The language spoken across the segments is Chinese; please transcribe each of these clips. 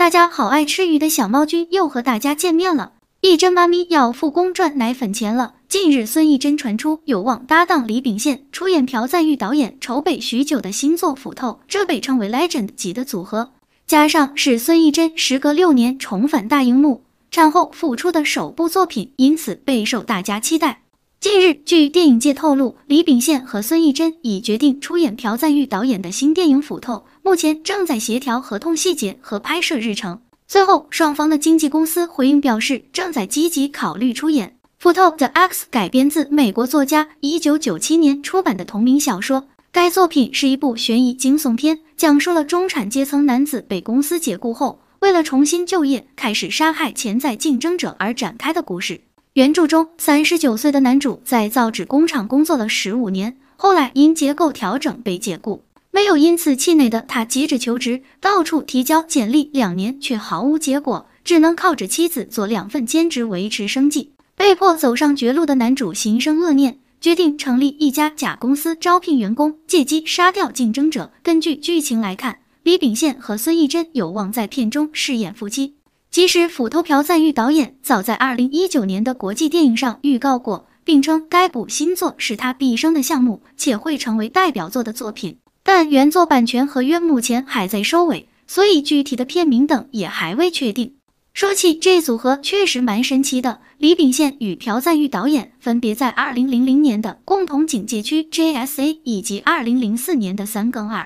大家好，爱吃鱼的小猫君又和大家见面了。艺珍妈咪要复工赚奶粉钱了。近日，孙艺珍传出有望搭档李秉宪出演朴赞玉导演筹备许久的新作《斧头》，这被称为 legend 级的组合。加上是孙艺珍时隔六年重返大荧幕，产后复出的首部作品，因此备受大家期待。近日，据电影界透露，李秉宪和孙艺珍已决定出演朴赞玉导演的新电影《斧头》。目前正在协调合同细节和拍摄日程。最后，双方的经纪公司回应表示，正在积极考虑出演《斧头的 X》。改编自美国作家一九九七年出版的同名小说。该作品是一部悬疑惊悚片，讲述了中产阶层男子被公司解雇后，为了重新就业，开始杀害潜在竞争者而展开的故事。原著中，三十九岁的男主在造纸工厂工作了十五年，后来因结构调整被解雇。没有因此气馁的他，急着求职，到处提交简历，两年却毫无结果，只能靠着妻子做两份兼职维持生计。被迫走上绝路的男主心生恶念，决定成立一家假公司招聘员工，借机杀掉竞争者。根据剧情来看，李秉宪和孙艺珍有望在片中饰演夫妻。其实，斧头朴赞玉导演早在二零一九年的国际电影上预告过，并称该部新作是他毕生的项目，且会成为代表作的作品。但原作版权合约目前还在收尾，所以具体的片名等也还未确定。说起这组合，确实蛮神奇的。李秉宪与朴赞玉导演分别在二零零零年的《共同警戒区》JSA 以及二零零四年的《三更二》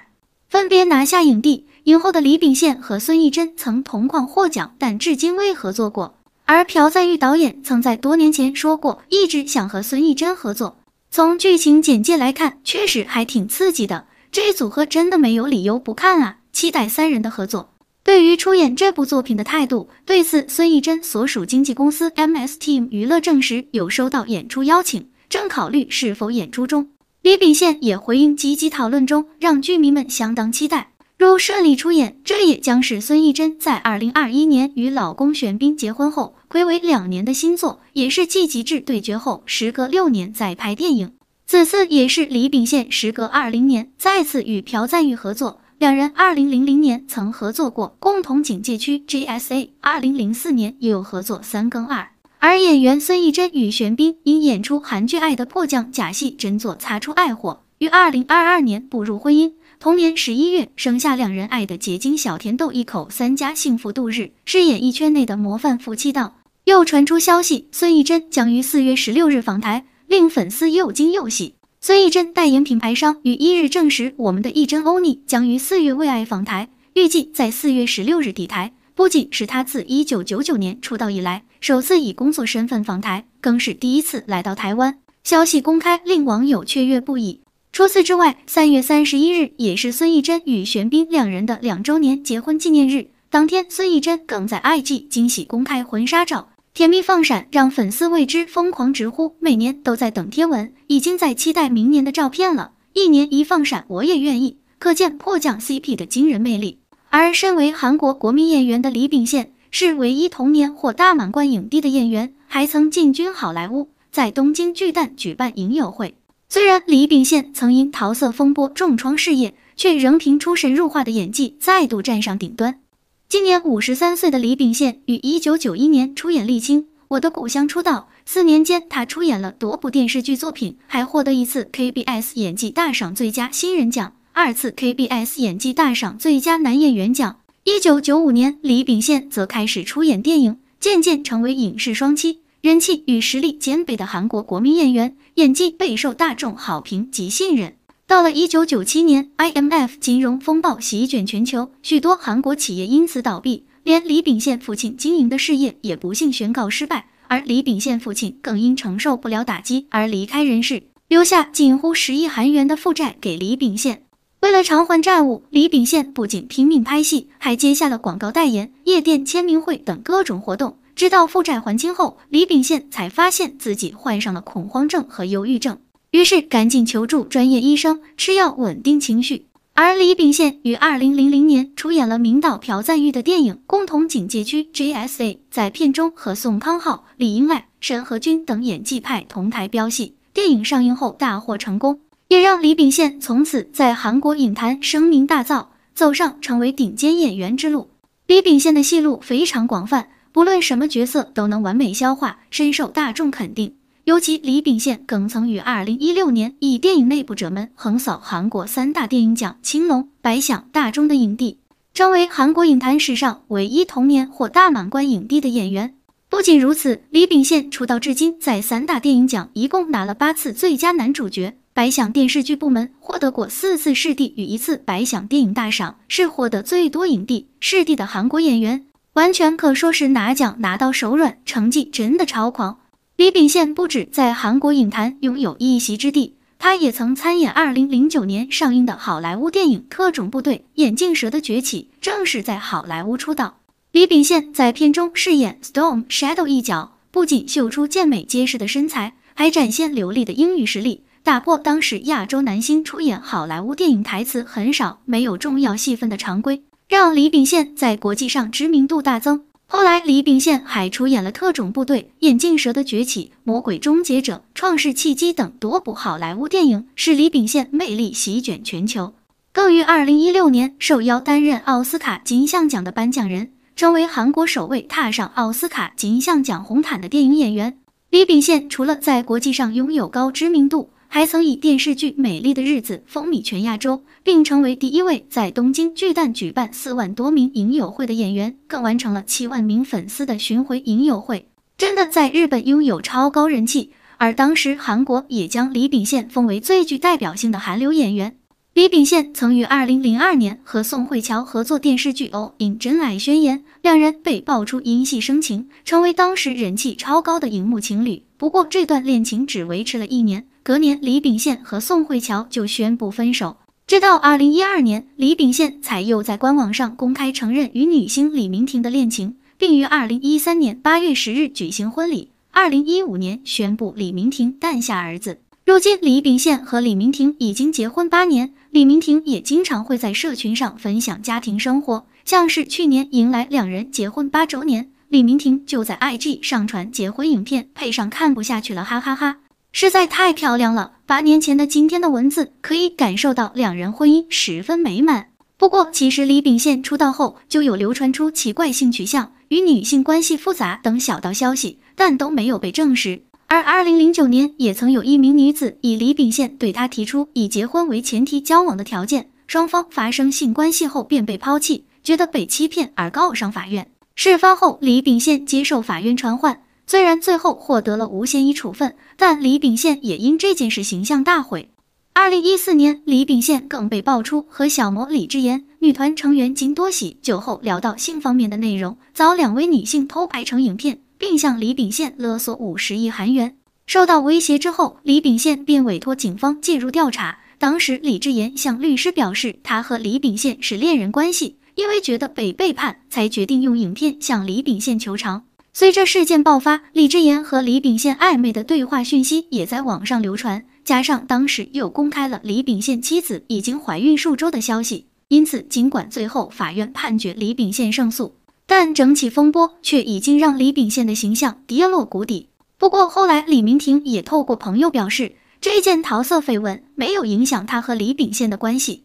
分别拿下影帝。影后的李秉宪和孙艺珍曾同框获奖，但至今未合作过。而朴赞玉导演曾在多年前说过，一直想和孙艺珍合作。从剧情简介来看，确实还挺刺激的。这一组合真的没有理由不看啊！期待三人的合作。对于出演这部作品的态度，对此孙艺珍所属经纪公司 MS Team 娱乐证实有收到演出邀请，正考虑是否演出中。李炳宪也回应积极讨论中，让剧迷们相当期待。如顺利出演，这也将是孙艺珍在二零二一年与老公玄彬结婚后暌违两年的新作，也是继极致对决后时隔六年再拍电影。此次也是李秉宪时隔二零年再次与朴赞玉合作，两人二零零零年曾合作过《共同警戒区》，G S A 二零零四年又有合作《三更二》。而演员孙艺珍与玄彬因演出韩剧《爱的迫降》，假戏真做擦出爱火，于二零二二年步入婚姻，同年十一月生下两人爱的结晶小甜豆一口，三家幸福度日，是演艺圈内的模范夫妻档。又传出消息，孙艺珍将于四月十六日访台。令粉丝又惊又喜。孙艺珍代言品牌商于一日证实，我们的艺珍欧尼将于四月为爱访台，预计在四月十六日抵台。不仅是她自一九九九年出道以来首次以工作身份访台，更是第一次来到台湾。消息公开，令网友雀跃不已。除此之外，三月三十一日也是孙艺珍与玄彬两人的两周年结婚纪念日。当天，孙艺珍更在 IG 惊喜公开婚纱照。甜蜜放闪，让粉丝为之疯狂，直呼每年都在等天文，已经在期待明年的照片了。一年一放闪，我也愿意。可见迫降 CP 的惊人魅力。而身为韩国国民演员的李秉宪，是唯一同年获大满贯影帝的演员，还曾进军好莱坞，在东京巨蛋举办影友会。虽然李秉宪曾因桃色风波重创事业，却仍凭出神入化的演技再度站上顶端。今年五十三岁的李秉宪于一九九一年出演《沥青》，我的故乡出道。四年间，他出演了多部电视剧作品，还获得一次 KBS 演技大赏最佳新人奖，二次 KBS 演技大赏最佳男演员奖。一九九五年，李秉宪则开始出演电影，渐渐成为影视双栖、人气与实力兼备的韩国国民演员，演技备受大众好评及信任。到了一九九七年，IMF 金融风暴席卷全球，许多韩国企业因此倒闭，连李秉宪父亲经营的事业也不幸宣告失败，而李秉宪父亲更因承受不了打击而离开人世，留下近乎十亿韩元的负债给李秉宪。为了偿还债务，李秉宪不仅拼命拍戏，还接下了广告代言、夜店签名会等各种活动。直到负债还清后，李秉宪才发现自己患上了恐慌症和忧郁症。于是赶紧求助专业医生，吃药稳定情绪。而李秉宪于二零零零年出演了名导朴赞玉的电影《共同警戒区》，JSA，在片中和宋康昊、李英爱、沈河君等演技派同台飙戏。电影上映后大获成功，也让李秉宪从此在韩国影坛声名大噪，走上成为顶尖演员之路。李秉宪的戏路非常广泛，不论什么角色都能完美消化，深受大众肯定。尤其李秉宪更曾于二零一六年以电影《内部者们》横扫韩国三大电影奖青龙、白想、大中的影帝，成为韩国影坛史上唯一同年获大满贯影帝的演员。不仅如此，李秉宪出道至今在三大电影奖一共拿了八次最佳男主角，白想电视剧部门获得过四次视帝与一次白想电影大赏，是获得最多影帝视帝的韩国演员，完全可说是拿奖拿到手软，成绩真的超狂。李秉宪不止在韩国影坛拥有一席之地，他也曾参演2009年上映的好莱坞电影《特种部队：眼镜蛇的崛起》，正是在好莱坞出道。李秉宪在片中饰演 Storm Shadow 一角，不仅秀出健美结实的身材，还展现流利的英语实力，打破当时亚洲男星出演好莱坞电影台词很少、没有重要戏份的常规，让李秉宪在国际上知名度大增。后来，李秉宪还出演了《特种部队》《眼镜蛇的崛起》《魔鬼终结者》《创世契机》等多部好莱坞电影，使李秉宪魅力席卷全球。更于二零一六年受邀担任奥斯卡金像奖的颁奖人，成为韩国首位踏上奥斯卡金像奖红毯的电影演员。李秉宪除了在国际上拥有高知名度。还曾以电视剧《美丽的日子》风靡全亚洲，并成为第一位在东京巨蛋举办四万多名影友会的演员，更完成了七万名粉丝的巡回影友会，真的在日本拥有超高人气。而当时韩国也将李秉宪封为最具代表性的韩流演员。李秉宪曾于2002年和宋慧乔合作电视剧《偶因真爱宣言》，两人被爆出因戏生情，成为当时人气超高的荧幕情侣。不过，这段恋情只维持了一年。隔年，李秉宪和宋慧乔就宣布分手。直到二零一二年，李秉宪才又在官网上公开承认与女星李明婷的恋情，并于二零一三年八月十日举行婚礼。二零一五年宣布李明婷诞下儿子。如今，李秉宪和李明婷已经结婚八年，李明婷也经常会在社群上分享家庭生活，像是去年迎来两人结婚八周年，李明婷就在 IG 上传结婚影片，配上看不下去了哈哈哈。实在太漂亮了。八年前的今天的文字可以感受到两人婚姻十分美满。不过，其实李秉宪出道后就有流传出奇怪性取向、与女性关系复杂等小道消息，但都没有被证实。而二零零九年也曾有一名女子以李秉宪对她提出以结婚为前提交往的条件，双方发生性关系后便被抛弃，觉得被欺骗而告上法院。事发后，李秉宪接受法院传唤。虽然最后获得了无嫌疑处分，但李秉宪也因这件事形象大毁。二零一四年，李秉宪更被爆出和小模李智妍、女团成员金多喜酒后聊到性方面的内容，遭两位女性偷拍成影片，并向李秉宪勒索五十亿韩元。受到威胁之后，李秉宪便委托警方介入调查。当时，李智妍向律师表示，他和李秉宪是恋人关系，因为觉得被背叛，才决定用影片向李秉宪求偿。随着事件爆发，李智妍和李秉宪暧昧的对话讯息也在网上流传，加上当时又公开了李秉宪妻子已经怀孕数周的消息，因此尽管最后法院判决李秉宪胜诉，但整起风波却已经让李秉宪的形象跌落谷底。不过后来李明婷也透过朋友表示，这件桃色绯闻没有影响他和李秉宪的关系。